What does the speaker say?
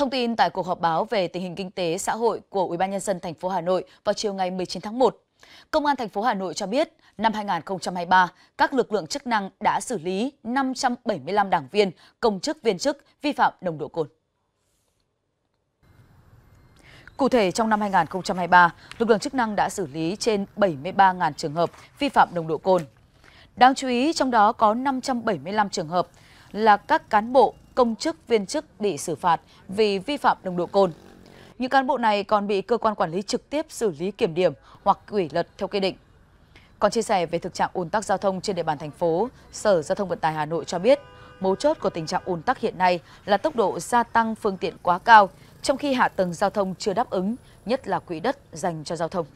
Thông tin tại cuộc họp báo về tình hình kinh tế xã hội của Ủy ban Nhân dân thành phố Hà Nội vào chiều ngày 19 tháng 1, Công an thành phố Hà Nội cho biết, năm 2023, các lực lượng chức năng đã xử lý 575 đảng viên, công chức viên chức vi phạm nồng độ cồn. Cụ thể, trong năm 2023, lực lượng chức năng đã xử lý trên 73.000 trường hợp vi phạm nồng độ cồn. Đáng chú ý, trong đó có 575 trường hợp là các cán bộ, công chức viên chức bị xử phạt vì vi phạm nồng độ cồn. Những cán bộ này còn bị cơ quan quản lý trực tiếp xử lý kiểm điểm hoặc kỷ luật theo quy định. Còn chia sẻ về thực trạng ùn tắc giao thông trên địa bàn thành phố, Sở Giao thông Vận tải Hà Nội cho biết, mấu chốt của tình trạng ùn tắc hiện nay là tốc độ gia tăng phương tiện quá cao, trong khi hạ tầng giao thông chưa đáp ứng, nhất là quỹ đất dành cho giao thông.